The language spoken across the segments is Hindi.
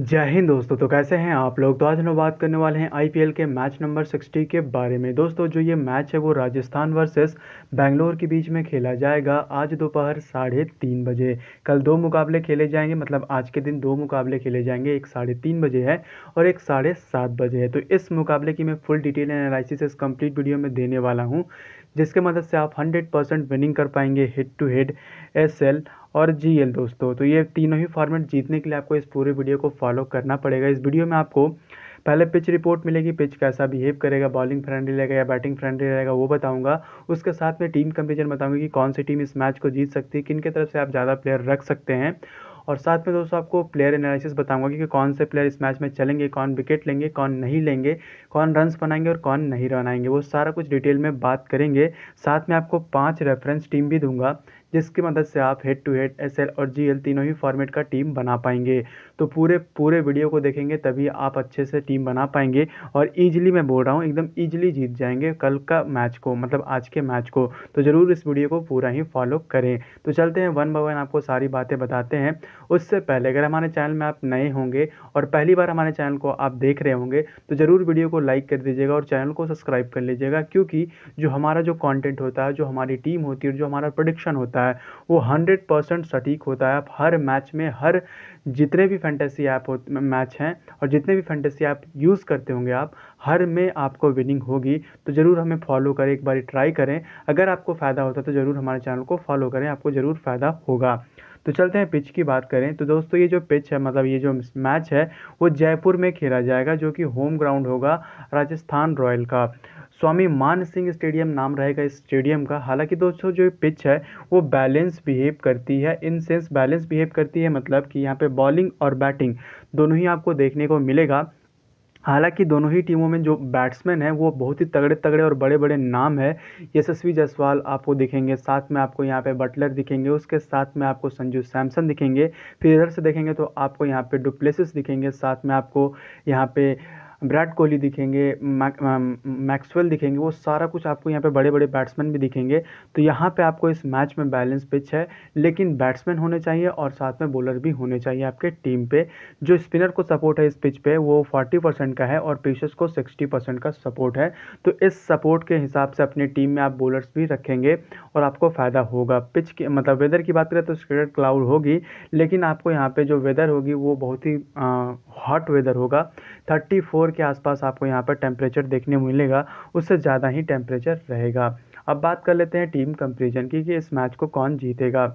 जय हिंद दोस्तों तो कैसे हैं आप लोग तो आज हम बात करने वाले हैं आईपीएल के मैच नंबर 60 के बारे में दोस्तों जो ये मैच है वो राजस्थान वर्सेस बेंगलोर के बीच में खेला जाएगा आज दोपहर साढ़े तीन बजे कल दो मुकाबले खेले जाएंगे मतलब आज के दिन दो मुकाबले खेले जाएंगे एक साढ़े तीन बजे है और एक साढ़े सात बजे है तो इस मुकाबले की मैं फुल डिटेल एनालिसिस इस कम्प्लीट वीडियो में देने वाला हूँ जिसके मदद से आप हंड्रेड परसेंट विनिंग कर पाएंगे head to head S L और जी एल दोस्तों तो ये तीनों ही फॉर्मेट जीतने के लिए आपको इस पूरे वीडियो को फॉलो करना पड़ेगा इस वीडियो में आपको पहले पिच रिपोर्ट मिलेगी पिच कैसा बिहेव करेगा बॉलिंग फ्रेंडली रहेगा या बैटिंग फ्रेंडली रहेगा वो बताऊंगा उसके साथ में टीम कंपेरिजन बताऊंगा कि कौन सी टीम इस मैच को जीत सकती है किन के तरफ से आप ज़्यादा प्लेयर रख सकते हैं और साथ में दोस्तों आपको प्लेयर एनालिसिस बताऊंगा कि कौन से प्लेयर इस मैच में चलेंगे कौन विकेट लेंगे कौन नहीं लेंगे कौन रन्स बनाएंगे और कौन नहीं बनाएंगे वो सारा कुछ डिटेल में बात करेंगे साथ में आपको पाँच रेफरेंस टीम भी दूंगा जिसकी मदद से आप हेड टू हेड एस और जी तीनों ही फॉर्मेट का टीम बना पाएंगे तो पूरे पूरे वीडियो को देखेंगे तभी आप अच्छे से टीम बना पाएंगे और ईजिली मैं बोल रहा हूँ एकदम ईजिली जीत जाएंगे कल का मैच को मतलब आज के मैच को तो ज़रूर इस वीडियो को पूरा ही फॉलो करें तो चलते हैं वन बाई वन आपको सारी बातें बताते हैं उससे पहले अगर हमारे चैनल में आप नए होंगे और पहली बार हमारे चैनल को आप देख रहे होंगे तो ज़रूर वीडियो को लाइक कर दीजिएगा और चैनल को सब्सक्राइब कर लीजिएगा क्योंकि जो हमारा जो कॉन्टेंट होता है जो हमारी टीम होती है और जो हमारा प्रोडिक्शन होता है होता है वो हंड्रेड परसेंट सटीक होता है आप हर मैच में हर जितने भी फैंटेसी ऐप हो मैच हैं और जितने भी फैंटेसी ऐप यूज़ करते होंगे आप हर में आपको विनिंग होगी तो ज़रूर हमें फॉलो करें एक बार ट्राई करें अगर आपको फ़ायदा होता है तो ज़रूर हमारे चैनल को फॉलो करें आपको ज़रूर फ़ायदा होगा तो चलते हैं पिच की बात करें तो दोस्तों ये जो पिच है मतलब ये जो मैच है वो जयपुर में खेला जाएगा जो कि होम ग्राउंड होगा राजस्थान रॉयल का स्वामी मान सिंह स्टेडियम नाम रहेगा इस स्टेडियम का हालांकि दोस्तों जो पिच है वो बैलेंस बिहेव करती है इन सेंस बैलेंस बिहेव करती है मतलब कि यहाँ पे बॉलिंग और बैटिंग दोनों ही आपको देखने को मिलेगा हालांकि दोनों ही टीमों में जो बैट्समैन हैं वो बहुत ही तगड़े तगड़े और बड़े बड़े नाम है यशस्वी जायसवाल आपको दिखेंगे साथ में आपको यहाँ पे बटलर दिखेंगे उसके साथ में आपको संजू सैमसन दिखेंगे फिर इधर से देखेंगे तो आपको यहाँ पे डुप्लेसिस दिखेंगे साथ में आपको यहाँ पे विराट कोहली दिखेंगे मैक्सवेल दिखेंगे वो सारा कुछ आपको यहाँ पे बड़े बड़े बैट्समैन भी दिखेंगे तो यहाँ पे आपको इस मैच में बैलेंस पिच है लेकिन बैट्समैन होने चाहिए और साथ में बॉलर भी होने चाहिए आपके टीम पे जो स्पिनर को सपोर्ट है इस पिच पे वो फोर्टी परसेंट का है और पेशर्स को सिक्सटी परसेंट का सपोर्ट है तो इस सपोर्ट के हिसाब से अपनी टीम में आप बॉलर्स भी रखेंगे और आपको फ़ायदा होगा पिच की मतलब वेदर की बात करें तो क्रिकेट क्लाउड होगी लेकिन आपको यहाँ पर जो वेदर होगी वो बहुत ही हॉट वेदर होगा थर्टी फोर के आसपास आपको यहाँ पर टेम्परेचर देखने मिलेगा उससे ज़्यादा ही टेम्परेचर रहेगा अब बात कर लेते हैं टीम कंपेरिजन की कि इस मैच को कौन जीतेगा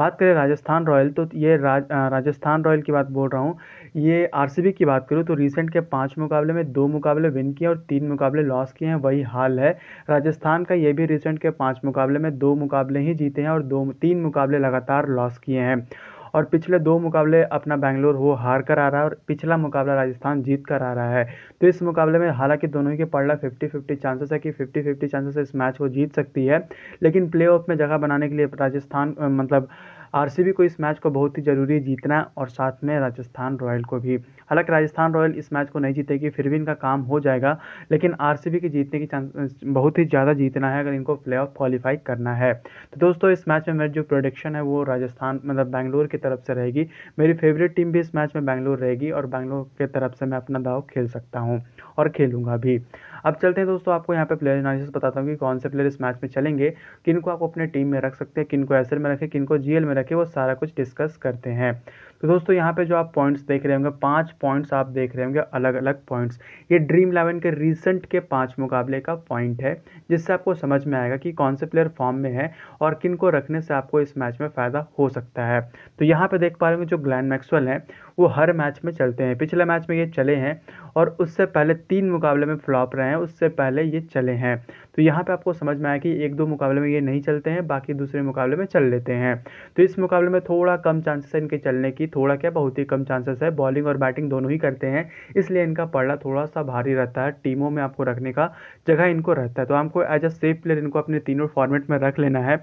बात करें राजस्थान रॉयल तो ये राज, राजस्थान रॉयल की बात बोल रहा हूँ ये आरसीबी की बात करूँ तो रिसेंट के पांच मुकाबले में दो मुकाबले विन किए और तीन मुकाबले लॉस किए हैं वही हाल है राजस्थान का ये भी रिसेंट के पाँच मुकाबले में दो मुकाबले ही जीते हैं और दो तीन मुकाबले लगातार लॉस किए हैं और पिछले दो मुकाबले अपना बेंगलोर वो हार कर आ रहा है और पिछला मुकाबला राजस्थान जीत कर आ रहा है तो इस मुकाबले में हालांकि दोनों ही के पड़ रहा फिफ्टी फिफ्टी चांसेस है कि फिफ्टी फिफ्टी चांसेस इस मैच को जीत सकती है लेकिन प्ले में जगह बनाने के लिए राजस्थान मतलब आर को इस मैच को बहुत ही ज़रूरी जीतना और साथ में राजस्थान रॉयल को भी हालांकि राजस्थान रॉयल इस मैच को नहीं जीतेगी फिर भी इनका काम हो जाएगा लेकिन आर के जीतने की चांस बहुत ही ज़्यादा जीतना है अगर इनको प्ले ऑफ करना है तो दोस्तों इस मैच में मेरी जो प्रोडिक्शन है वो राजस्थान मतलब बैंगलोर की तरफ से रहेगी मेरी फेवरेट टीम भी इस मैच में बैंगलोर रहेगी और बैंगलोर के तरफ से मैं अपना दाव खेल सकता हूँ और खेलूँगा भी अब चलते हैं दोस्तों आपको यहाँ पे प्लेयर एनालिसिस बताता हूँ कि कौन से प्लेयर इस मैच में चलेंगे किन को आप अपने टीम में रख सकते हैं किन को एसएल में रखें किनको जीएल में रखे वो सारा कुछ डिस्कस करते हैं तो दोस्तों यहाँ पे जो आप पॉइंट्स देख रहे होंगे पांच पॉइंट्स आप देख रहे होंगे अलग अलग पॉइंट्स ये ड्रीम इलेवन के रिसेंट के पांच मुकाबले का पॉइंट है जिससे आपको समझ में आएगा कि कौन से प्लेयर फॉर्म में है और किन को रखने से आपको इस मैच में फ़ायदा हो सकता है तो यहाँ पर देख पा रहे होंगे जो ग्लैन मैक्सवेल हैं वो हर मैच में चलते हैं पिछले मैच में ये चले हैं और उससे पहले तीन मुकाबले में फ्लॉप रहे हैं उससे पहले ये चले हैं तो यहाँ पे आपको समझ में आया कि एक दो मुकाबले में ये नहीं चलते हैं बाकी दूसरे मुकाबले में चल लेते हैं तो इस मुकाबले में थोड़ा कम चांसेस है इनके चलने की थोड़ा क्या बहुत ही कम चांसेस है बॉलिंग और बैटिंग दोनों ही करते हैं इसलिए इनका पड़ा थोड़ा सा भारी रहता है टीमों में आपको रखने का जगह इनको रहता है तो आपको एज अ सेफ प्लेयर इनको अपने तीनों फॉर्मेट में रख लेना है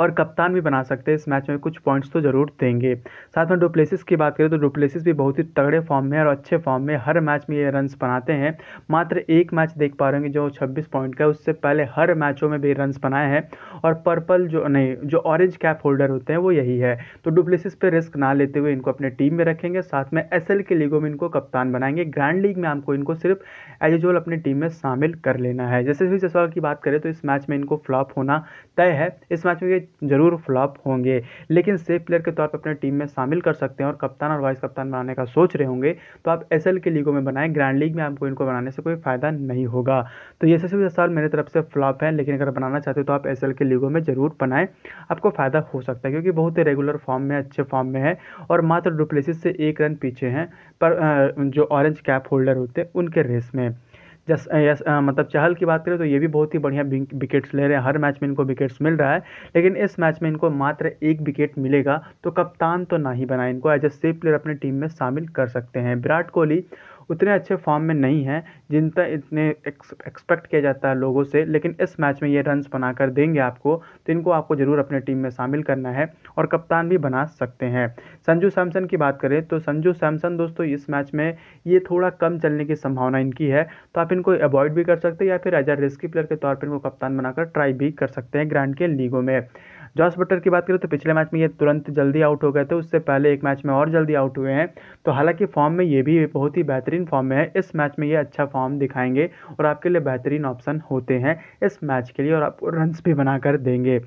और कप्तान भी बना सकते हैं इस मैच में कुछ पॉइंट्स तो ज़रूर देंगे साथ में डुप्लेसिस की बात करें तो डुप्लेसिस भी बहुत ही तगड़े फॉर्म में और अच्छे फॉर्म में हर मैच में ये रन्स बनाते हैं मात्र एक मैच देख पा रहे होंगे जो छब्बीस पॉइंट का उससे पहले हर मैचों में भी रन्स बनाए हैं और पर्पल जो नहीं जो ऑरेंज कैप होल्डर होते हैं वो यही है तो डुप्लेसिस पर रिस्क ना लेते हुए इनको अपने टीम में रखेंगे साथ में एस के लीगों में इनको कप्तान बनाएंगे ग्रैंड लीग में आपको इनको सिर्फ एज अपनी टीम में शामिल कर लेना है जैसे जैसे जसवाल की बात करें तो इस मैच में इनको फ्लॉप होना तय है इस मैच में ये ज़रूर फ्लॉप होंगे लेकिन सेफ प्लेयर के तौर पर अपने टीम में शामिल कर सकते हैं और कप्तान और वाइस कप्तान बनाने का सोच रहे होंगे तो आप एस के लीगों में बनाएं ग्रैंड लीग में आपको इनको बनाने से कोई फ़ायदा नहीं होगा तो ये सबसे साल मेरे तरफ से फ्लॉप है लेकिन अगर बनाना चाहते हो तो आप एस के लीगों में ज़रूर बनाएं आपको फ़ायदा हो सकता है क्योंकि बहुत ही रेगुलर फॉर्म में अच्छे फॉर्म में है और मात्र डुप्लेसिस से एक रन पीछे हैं पर जो ऑरेंज कैप होल्डर होते हैं उनके रेस में जस यस मतलब चहल की बात करें तो ये भी बहुत ही बढ़िया विकेट्स ले रहे हैं हर मैच में इनको विकेट्स मिल रहा है लेकिन इस मैच में इनको मात्र एक विकेट मिलेगा तो कप्तान तो ना ही बनाए इनको एज ए सेफ प्लेयर अपनी टीम में शामिल कर सकते हैं विराट कोहली उतने अच्छे फॉर्म में नहीं हैं जिनका इतने एक्सपेक्ट किया जाता है लोगों से लेकिन इस मैच में ये रन्स बनाकर देंगे आपको तो इनको आपको ज़रूर अपने टीम में शामिल करना है और कप्तान भी बना सकते हैं संजू सैमसन की बात करें तो संजू सैमसन दोस्तों इस मैच में ये थोड़ा कम चलने की संभावना इनकी है तो आप इनको अवॉइड भी कर सकते हैं या फिर एज आ रिस्की प्लेयर के तौर पर इनको कप्तान बनाकर ट्राई भी कर सकते हैं ग्रैंड के लीगों में जॉस बटर की बात करें तो पिछले मैच में ये तुरंत जल्दी आउट हो गए थे उससे पहले एक मैच में और जल्दी आउट हुए हैं तो हालांकि फॉर्म में ये भी बहुत ही बेहतरीन फॉर्म में है इस मैच में ये अच्छा फॉर्म दिखाएंगे और आपके लिए बेहतरीन ऑप्शन होते हैं इस मैच के लिए और आपको रनस भी बनाकर देंगे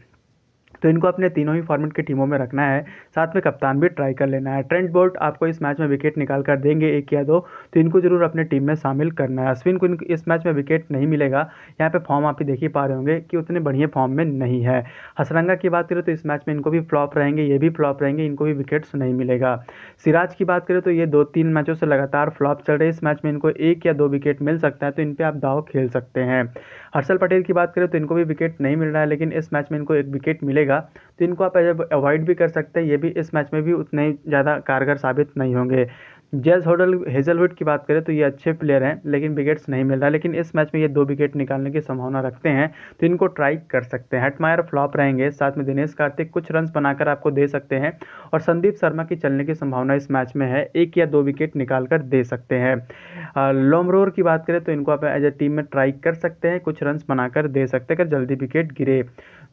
तो इनको अपने तीनों ही फॉर्मेट की टीमों में रखना है साथ में कप्तान भी ट्राई कर लेना है ट्रेंट बोल्ट आपको इस मैच में विकेट निकाल कर देंगे एक या दो तो इनको जरूर अपने टीम में शामिल करना है अश्विन को इस मैच में विकेट नहीं मिलेगा यहाँ पे फॉर्म आप ही देख ही पा रहे होंगे कि उतने बढ़िया फॉर्म में नहीं है हसरंगा की बात करें तो इस मैच में इनको भी फ्लॉप रहेंगे ये भी फ्लॉप रहेंगे इनको भी विकेट्स नहीं मिलेगा सिराज की बात करें तो ये दो तीन मैचों से लगातार फ्लॉप चल रहे इस मैच में इनको एक या दो विकेट मिल सकता है तो इन पर आप दाव खेल सकते हैं हर्षल पटेल की बात करें तो इनको भी विकेट नहीं मिल रहा है लेकिन इस मैच में इनको एक विकेट मिलेगा रहेगा तो इनको आप अवॉइड भी कर सकते हैं ये भी इस मैच में भी उतने ज़्यादा कारगर साबित नहीं होंगे जेज होटल हेजलवुड की बात करें तो ये अच्छे प्लेयर हैं लेकिन विकेट्स नहीं मिल रहा लेकिन इस मैच में ये दो विकेट निकालने की संभावना रखते हैं तो इनको ट्राई कर सकते हैं हटमायर फ्लॉप रहेंगे साथ में दिनेश कार्तिक कुछ रन बनाकर आपको दे सकते हैं और संदीप शर्मा की चलने की संभावना इस मैच में है एक या दो विकेट निकाल कर दे सकते हैं लोमरोर की बात करें तो इनको आप एज ए टीम में ट्राई कर सकते हैं कुछ रन बनाकर दे सकते हैं अगर जल्दी विकेट गिरे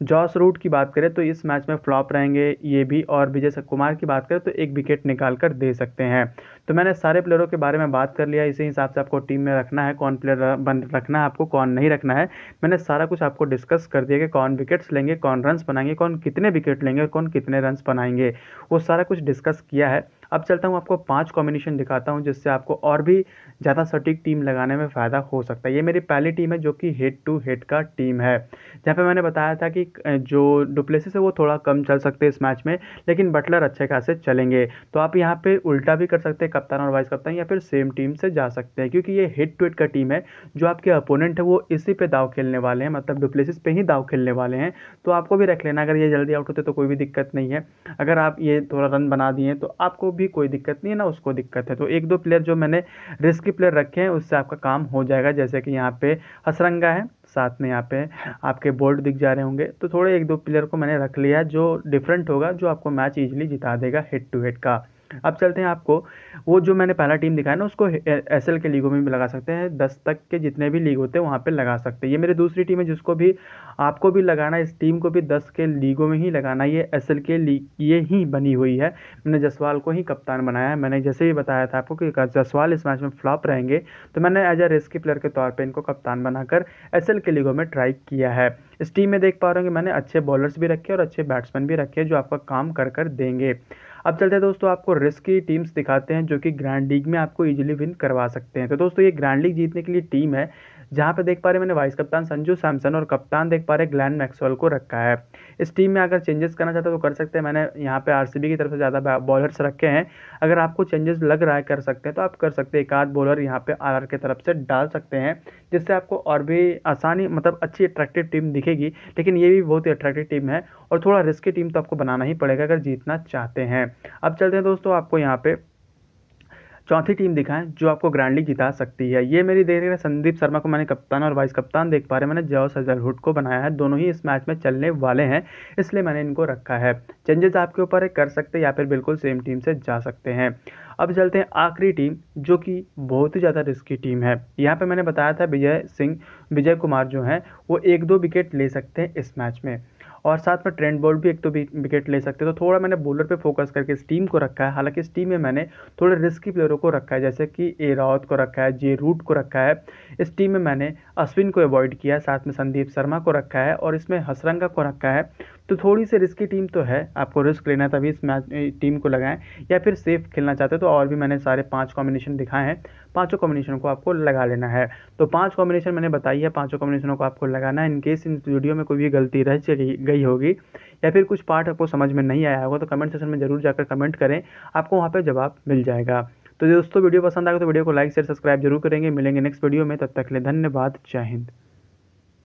जॉस रूट की बात करें तो इस मैच में फ्लॉप रहेंगे ये भी और विजय कुमार की बात करें तो एक विकेट निकाल कर दे सकते हैं तो मैंने सारे प्लेयरों के बारे में बात कर लिया इसी हिसाब से आपको टीम में रखना है कौन प्लेयर बन रखना है आपको कौन नहीं रखना है मैंने सारा कुछ आपको डिस्कस कर दिया कि कौन विकेट्स लेंगे कौन रन्स बनाएंगे कौन कितने विकेट लेंगे और कौन कितने रन्स बनाएंगे वो सारा कुछ डिस्कस किया है अब चलता हूँ आपको पाँच कॉम्बिनेशन दिखाता हूँ जिससे आपको और भी ज़्यादा सटीक टीम लगाने में फ़ायदा हो सकता है ये मेरी पहली टीम है जो कि हेड टू हेड का टीम है जहाँ पर मैंने बताया था कि जो डुप्लेसिस है वो थोड़ा कम चल सकते हैं इस मैच में लेकिन बटलर अच्छे खासे चलेंगे तो आप यहाँ पर उल्टा भी कर सकते हैं कप्तान और वाइस कप्तान या फिर सेम टीम से जा सकते हैं क्योंकि ये हेड टू हेड का टीम है जो आपके अपोनेंट है वो इसी पर दाव खेलने वाले हैं मतलब डुप्लेसिस पे ही दाव खेलने वाले हैं तो आपको भी रख लेना अगर ये जल्दी आउट होते तो कोई भी दिक्कत नहीं है अगर आप ये थोड़ा रन बना दिए तो आपको भी भी कोई दिक्कत नहीं है ना उसको दिक्कत है तो एक दो प्लेयर जो मैंने रिस्की प्लेयर रखे हैं उससे आपका काम हो जाएगा जैसे कि यहाँ पे हसरंगा है साथ में यहाँ पे आपके बोल्ड दिख जा रहे होंगे तो थोड़े एक दो प्लेयर को मैंने रख लिया जो डिफरेंट होगा जो आपको मैच ईजिली जिता देगा हेड टू हेड का अब चलते हैं आपको वो जो मैंने पहला टीम दिखाया ना उसको एस के लीगों में भी लगा सकते हैं दस तक के जितने भी लीग होते हैं वहाँ पर लगा सकते हैं ये मेरी दूसरी टीम है जिसको भी आपको भी लगाना इस टीम को भी दस के लीगों में ही लगाना ये एस के लीग ये ही बनी हुई है मैंने जसवाल को ही कप्तान बनाया है मैंने जैसे ही बताया था आपको कि जसवाल इस मैच में फ्लॉप रहेंगे तो मैंने एज अ रेस्की प्लेयर के तौर पर इनको कप्तान बनाकर एस के लीगों में ट्राई किया है इस टीम में देख पा रहे कि मैंने अच्छे बॉलर्स भी रखे और अच्छे बैट्समैन भी रखे जो आपका काम कर कर देंगे अब चलते हैं दोस्तों आपको रिस्क की टीम्स दिखाते हैं जो कि ग्रैंड लीग में आपको इजीली विन करवा सकते हैं तो दोस्तों ये ग्रैंड लीग जीतने के लिए टीम है जहाँ पे देख पा रहे मैंने वाइस कप्तान संजू सैमसन और कप्तान देख पा रहे ग्लैन मैक्सवेल को रखा है इस टीम में अगर चेंजेस करना चाहते हो तो कर सकते हैं मैंने यहाँ पे आरसीबी की तरफ से ज़्यादा बॉलर्स रखे हैं अगर आपको चेंजेस लग रहा है कर सकते हैं तो आप कर सकते हैं एक आध बॉलर यहाँ पे आर की तरफ से डाल सकते हैं जिससे आपको और भी आसानी मतलब अच्छी अट्रैक्टिव टीम दिखेगी लेकिन ये भी बहुत ही अट्रैक्टिव टीम है और थोड़ा रिस्की टीम तो आपको बनाना ही पड़ेगा अगर जीतना चाहते हैं अब चलते हैं दोस्तों आपको यहाँ पर चौथी टीम दिखाएं जो आपको ग्रैंडली जिता सकती है ये मेरी देख रहे संदीप शर्मा को मैंने कप्तान और वाइस कप्तान देख पा रहे मैंने जॉस हजलहुड को बनाया है दोनों ही इस मैच में चलने वाले हैं इसलिए मैंने इनको रखा है चेंजेस आपके ऊपर कर सकते या फिर बिल्कुल सेम टीम से जा सकते हैं अब चलते हैं आखिरी टीम जो कि बहुत ही ज़्यादा रिस्की टीम है यहाँ पे मैंने बताया था विजय सिंह विजय कुमार जो हैं वो एक दो विकेट ले सकते हैं इस मैच में और साथ में ट्रेंड बॉल भी एक तो विकेट ले सकते तो थोड़ा मैंने बॉलर पे फोकस करके इस टीम को रखा है हालांकि इस टीम में मैंने थोड़े रिस्की प्लेयरों को रखा है जैसे कि ए रावत को रखा है जे रूट को रखा है इस टीम में मैंने अश्विन को अवॉइड किया साथ में संदीप शर्मा को रखा है और इसमें हसरंगा को रखा है तो थोड़ी सी रिस्की टीम तो है आपको रिस्क लेना है तभी इस मैच टीम को लगाएं या फिर सेफ खेलना चाहते हो तो और भी मैंने सारे पाँच कॉम्बिनेशन दिखाए हैं पाँचों कॉम्बिनेशन को आपको लगा लेना है तो पाँच कॉम्बिनेशन मैंने बताई है पाँचों कॉम्बिनेशनों को आपको लगाना है इनकेस इन वीडियो में कोई भी गलती रह गई होगी या फिर कुछ पार्ट आपको समझ में नहीं आया होगा तो कमेंट सेक्शन में ज़रूर जाकर कमेंट करें आपको वहाँ पर जवाब मिल जाएगा तो दोस्तों वीडियो पसंद आएगा तो वीडियो को लाइक शेयर सब्सक्राइब जरूर करेंगे मिलेंगे नेक्स्ट वीडियो में तब तक लिए धन्यवाद जय हिंद